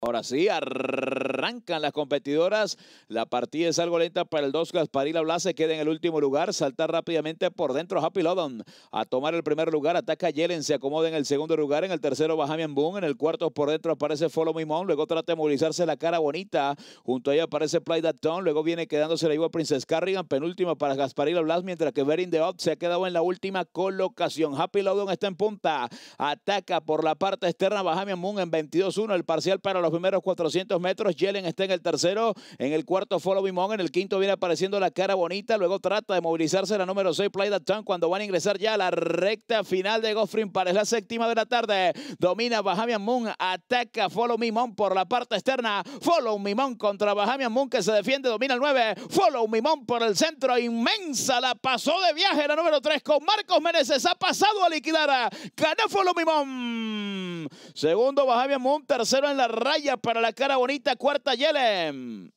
Ahora sí, arrancan las competidoras. La partida es algo lenta para el 2. Gasparila se queda en el último lugar. Salta rápidamente por dentro Happy Lodon a tomar el primer lugar. Ataca Yellen, se acomoda en el segundo lugar. En el tercero Bahamian Boon. En el cuarto por dentro aparece Follow Me Luego trata de movilizarse la cara bonita. Junto a ella aparece Play That Tone, Luego viene quedándose la igual Princess Carrigan. Penúltima para Gasparila Blas. Mientras que Verin the se ha quedado en la última colocación. Happy Lodon está en punta. Ataca por la parte externa Bahamian Moon en 22-1. El parcial para los primeros 400 metros. Yellen está en el tercero. En el cuarto, Follow mimón En el quinto viene apareciendo la cara bonita. Luego trata de movilizarse la número 6, Play the Town, cuando van a ingresar ya a la recta final de Goffrin para La séptima de la tarde. Domina Bahamian Moon. Ataca Follow Me por la parte externa. Follow Me contra Bahamian Moon que se defiende. Domina el 9. Follow Me por el centro. Inmensa. La pasó de viaje la número 3 con Marcos Menezes Ha pasado a liquidar. cada Follow Me Segundo, Bajavia Moon. Tercero en la raya para la cara bonita. Cuarta, Yelem.